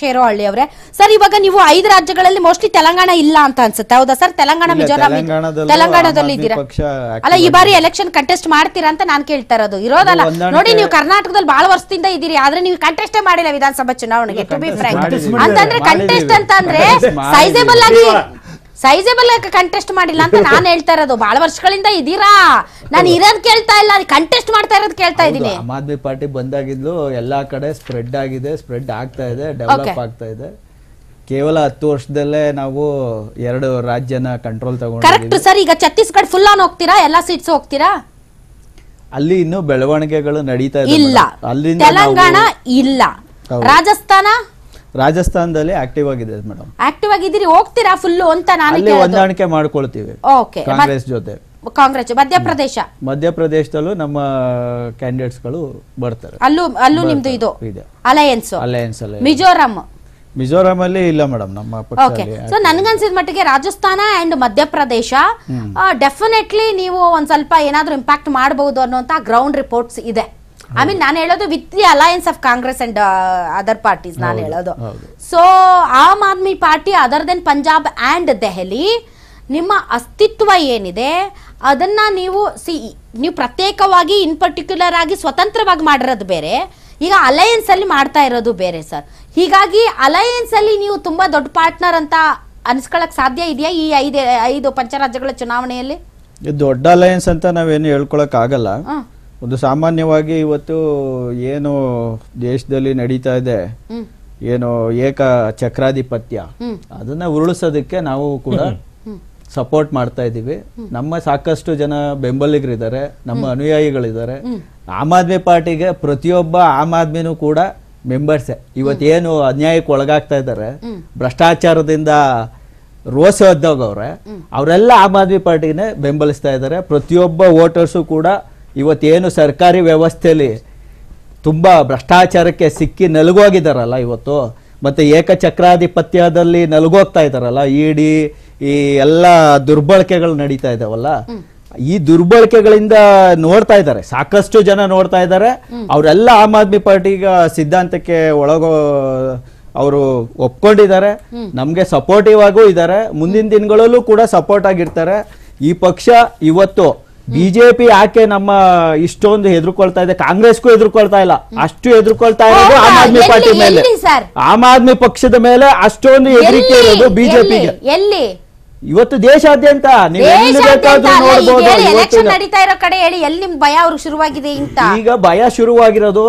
ಶೇರೋಹಳ್ಳಿ ಅವ್ರೆ ಸರ್ ಇವಾಗ ನೀವು ಐದು ರಾಜ್ಯಗಳಲ್ಲಿ ಮೋಸ್ಟ್ಲಿ ತೆಲಂಗಾಣ ಇಲ್ಲ ಅಂತ ಅನ್ಸುತ್ತೆ ಹೌದಾ ಸರ್ ತೆಲಂಗಾಣ ಮಿಜೋರಾಂ ತೆಲಂಗಾಣದಲ್ಲಿ ಇದ್ದೀರಾ ಅಲ್ಲ ಈ ಬಾರಿ ಎಲೆಕ್ಷನ್ ಕಂಟೆಸ್ಟ್ ಮಾಡ್ತೀರಾ ಅಂತ ನಾನು ಕೇಳ್ತಾ ಇರೋದು ಇರೋದಲ್ಲ ನೋಡಿ ನೀವು ಕರ್ನಾಟಕದಲ್ಲಿ ಬಹಳ ವರ್ಷದಿಂದ ಇದ್ದೀರಿ ಆದ್ರೆ ನೀವು ಕಂಟೆಸ್ಟೇ ಮಾಡಿಲ್ಲ ವಿಧಾನಸಭಾ ಚುನಾವಣೆಗೆ ಟು ಬಿ ಫ್ರಾಂಕ್ ಅಂತಂದ್ರೆ ಕಂಟೆಸ್ಟ್ ಅಂತ ಅಂದ್ರೆ ಸೈಜೇಬಲ್ ಆಗಿ ಸೈಜೇಬಲ್ ಕಂಟೆಸ್ಟ್ ಮಾಡಿಲ್ಲ ಅಂತ ನಾನು ಹೇಳ್ತಾ ಇರೋದು ಬಹಳ ವರ್ಷಗಳಿಂದ ಇದೀರಾ ನಾನು ಇರೋದ್ ಕೇಳ್ತಾ ಇಲ್ಲ ಕಂಟೆಸ್ಟ್ ಮಾಡ್ತಾ ಇರೋದು ಕೇಳ್ತಾ ಇದೀನಿ ಆಮ್ ಆದ್ಮಿ ಪಾರ್ಟಿ ಬಂದಾಗಿದ್ಲು ಎಲ್ಲಾ ಕಡೆ ಸ್ಪ್ರೆಡ್ ಆಗಿದೆ ಸ್ಪ್ರೆಡ್ ಆಗ್ತಾ ಇದೆ ಡೆವಲಪ್ ಆಗ್ತಾ ಇದೆ ಕೇವಲ ಹತ್ತು ವರ್ಷದಲ್ಲೇ ನಾವು ಎರಡು ರಾಜ್ಯನ ಕಂಟ್ರೋಲ್ ತಗೊಂಡು ಕರೆಕ್ಟ್ ಸರ್ ಈಗ ಛತ್ತೀಸ್ಗಢ ಫುಲ್ ಆನ್ ಹೋಗ್ತೀರಾ ಎಲ್ಲಾ ಸೀಟ್ಸ್ ಹೋಗ್ತೀರಾ ಅಲ್ಲಿ ಇನ್ನು ಬೆಳವಣಿಗೆಗಳು ನಡೀತಾ ಇಲ್ಲ ಅಲ್ಲಿ ತೆಲಂಗಾಣ ಇಲ್ಲ ರಾಜಸ್ಥಾನ ರಾಜಸ್ಥಾನದಲ್ಲಿ ಆಕ್ಟಿವ್ ಆಗಿದೆ ಮೇಡಮ್ ಆಕ್ಟಿವ್ ಆಗಿದ್ದೀರಿ ಹೋಗ್ತೀರಾ ಫುಲ್ ಅಂತ ನಾನು ಹೊಂದಾಣಿಕೆ ಮಾಡ್ಕೊಳ್ತೀವಿ ಓಕೆ ಕಾಂಗ್ರೆಸ್ ಜೊತೆ ಕಾಂಗ್ರೆಸ್ ಮಧ್ಯಪ್ರದೇಶ ಮಧ್ಯಪ್ರದೇಶದಲ್ಲೂ ನಮ್ಮ ಕ್ಯಾಂಡಿಡೇಟ್ಸ್ ಗಳು ಬರ್ತಾರೆ ಅಲ್ಲೂ ಅಲ್ಲೂ ನಿಮ್ದು ಇದು ಅಲಯನ್ಸ್ ಅಲಯನ್ಸ್ ಅಲ್ಲಿ ಮಿಜೋರಾಂ ಮಿಜೋರಾಂ ಅಲ್ಲಿ ಇಲ್ಲ ಮೇಡಮ್ ನಮ್ಮ ಓಕೆ ಸೊ ನನ್ಗನ್ಸಿದ ಮಟ್ಟಿಗೆ ರಾಜಸ್ಥಾನ ಅಂಡ್ ಮಧ್ಯಪ್ರದೇಶ ಡೆಫಿನೆಟ್ಲಿ ನೀವು ಒಂದ್ ಸ್ವಲ್ಪ ಏನಾದ್ರೂ ಇಂಪ್ಯಾಕ್ಟ್ ಮಾಡಬಹುದು ಅನ್ನುವಂತ ಗ್ರೌಂಡ್ ರಿಪೋರ್ಟ್ಸ್ ಇದೆ ಐ ಮೀನ್ ನಾನು ಹೇಳೋದು with the alliance of Congress and other parties ನಾನು ಹೇಳೋದು so Aam Aadmi Party other than Punjab and Delhi ನಿಮ್ಮ ಅಸ್ತಿತ್ವ ಏನಿದೆ ಅದನ್ನ ನೀವು ಸಿ ನೀವು ಪ್ರತ್ಯೇಕವಾಗಿ ಇನ್ ಪರ್ಟಿಕ್ಯುಲರ್ ಆಗಿ ಸ್ವತಂತ್ರವಾಗಿ ಮಾಡಿರೋದು ಬೇರೆ ಈಗ ಅಲಯನ್ಸ್ ಅಲ್ಲಿ ಮಾಡ್ತಾ ಇರೋದು ಬೇರೆ ಸರ್ ಹೀಗಾಗಿ ಅಲಯನ್ಸ್ ಅಲ್ಲಿ ನೀವು ತುಂಬಾ ದೊಡ್ಡ ಪಾರ್ಟ್ನರ್ ಅಂತ ಅನ್ಸ್ಕೊಳಕ್ ಸಾಧ್ಯ ಇದೆಯಾ ಈ ಐದು ಐದು ಪಂಚರಾಜ್ಯಗಳ ಚುನಾವಣೆಯಲ್ಲಿ ದೊಡ್ಡ ಅಲಯನ್ಸ್ ಅಂತ ನಾವೇನು ಹೇಳ್ಕೊಳಕ್ ಆಗಲ್ಲ ಒಂದು ಸಾಮಾನ್ಯವಾಗಿ ಇವತ್ತು ಏನು ದೇಶದಲ್ಲಿ ನಡೀತಾ ಇದೆ ಏನು ಏಕ ಚಕ್ರಾಧಿಪತ್ಯ ಅದನ್ನ ಉರುಳಿಸೋದಕ್ಕೆ ನಾವು ಕೂಡ ಸಪೋರ್ಟ್ ಮಾಡ್ತಾ ಇದೀವಿ ನಮ್ಮ ಸಾಕಷ್ಟು ಜನ ಬೆಂಬಲಿಗರಿದ್ದಾರೆ ನಮ್ಮ ಅನುಯಾಯಿಗಳಿದ್ದಾರೆ ಆಮ್ ಆದ್ಮಿ ಪಾರ್ಟಿಗೆ ಪ್ರತಿಯೊಬ್ಬ ಆಮ್ ಆದ್ಮಿನೂ ಕೂಡ ಮೆಂಬರ್ಸ್ ಇವತ್ತೇನು ಅನ್ಯಾಯಕ್ಕೆ ಒಳಗಾಗ್ತಾ ಇದ್ದಾರೆ ಭ್ರಷ್ಟಾಚಾರದಿಂದ ರೋಸ ಒದ್ದೋಗವ್ರೆ ಅವರೆಲ್ಲ ಆಮ್ ಆದ್ಮಿ ಪಾರ್ಟಿನೇ ಬೆಂಬಲಿಸ್ತಾ ಇದ್ದಾರೆ ಪ್ರತಿಯೊಬ್ಬ ವೋಟರ್ಸು ಕೂಡ ಇವತ್ತೇನು ಸರ್ಕಾರಿ ವ್ಯವಸ್ಥೆಯಲ್ಲಿ ತುಂಬ ಭ್ರಷ್ಟಾಚಾರಕ್ಕೆ ಸಿಕ್ಕಿ ನಲುಗೋಗಿದ್ದಾರಲ್ಲ ಇವತ್ತು ಮತ್ತು ಏಕಚಕ್ರಾಧಿಪತ್ಯದಲ್ಲಿ ನಲುಗೋಗ್ತಾ ಇದ್ದಾರಲ್ಲ ಇಡಿ e ಈ ಎಲ್ಲ ದುರ್ಬಳಕೆಗಳು ನಡೀತಾ ಇದ್ದಾವಲ್ಲ ಈ ದುರ್ಬಳಕೆಗಳಿಂದ ನೋಡ್ತಾ ಇದ್ದಾರೆ ಸಾಕಷ್ಟು ಜನ ನೋಡ್ತಾ ಇದ್ದಾರೆ ಅವರೆಲ್ಲ ಆಮ್ ಆದ್ಮಿ ಪಾರ್ಟಿಗ ಸಿದ್ಧಾಂತಕ್ಕೆ ಒಳಗೋ ಅವರು ಒಪ್ಕೊಂಡಿದ್ದಾರೆ ನಮಗೆ ಸಪೋರ್ಟಿವ್ ಆಗೂ ಇದ್ದಾರೆ ಮುಂದಿನ ದಿನಗಳಲ್ಲೂ ಕೂಡ ಸಪೋರ್ಟ್ ಆಗಿರ್ತಾರೆ ಈ ಪಕ್ಷ ಇವತ್ತು ಬಿಜೆಪಿ ಯಾಕೆ ನಮ್ಮ ಇಷ್ಟೊಂದು ಹೆದರ್ಕೊಳ್ತಾ ಇದೆ ಕಾಂಗ್ರೆಸ್ಗೂ ಹೆದರ್ಕೊಳ್ತಾ ಇಲ್ಲ ಅಷ್ಟು ಹೆದರ್ಕೊಳ್ತಾ ಇರೋದು ಆಮ್ ಆದ್ಮಿ ಪಾರ್ಟಿ ಮೇಲೆ ಆಮ್ ಆದ್ಮಿ ಪಕ್ಷದ ಮೇಲೆ ಅಷ್ಟೊಂದು ಹೆದರಿಕೆ ಇರೋದು ಬಿಜೆಪಿಗೆ ಎಲ್ಲಿ ಇವತ್ತು ದೇಶಾದ್ಯಂತ ನೀವು ಎಲ್ಲಿ ಇರೋ ಕಡೆ ಹೇಳಿ ಭಯ ಅವ್ರಿಗೆ ಶುರುವಾಗಿದೆ ಈಗ ಭಯ ಶುರುವಾಗಿರೋದು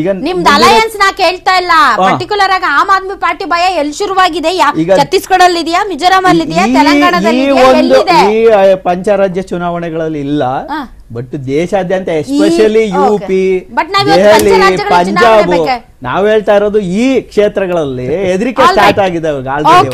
ಈಗ ನಿಮ್ದು ಅಲಯನ್ಸ್ ನಾ ಕೇಳ್ತಾ ಇಲ್ಲ ಪರ್ಟಿಕ್ಯುಲರ್ ಆಗಿ ಆಮ್ ಆದ್ಮಿ ಪಾರ್ಟಿ ಭಯ ಎಲ್ಲಿ ಶುರುವಾಗಿದೆ ಛತ್ತೀಸ್ಗಢ ಅಲ್ಲಿ ಇದೆಯಾ ಮಿಜೋರಾಮ್ ಅಲ್ಲಿ ಇದೆಯಾ ತೆಲಂಗಾಣದಲ್ಲಿ ಪಂಚರಾಜ್ಯ ಚುನಾವಣೆಗಳಲ್ಲಿ ಇಲ್ಲ ಬಟ್ ದೇಶಾದ್ಯಂತ ಎಸ್ಪೆಷಲಿ ಯುಪಿ ದೆಹಲಿ ಪಂಜಾಬ್ ನಾವ್ ಹೇಳ್ತಾ ಇರೋದು ಈ ಕ್ಷೇತ್ರಗಳಲ್ಲಿ ಹೆದರಿಕೆ ಸ್ಟಾರ್ಟ್ ಆಗಿದೆ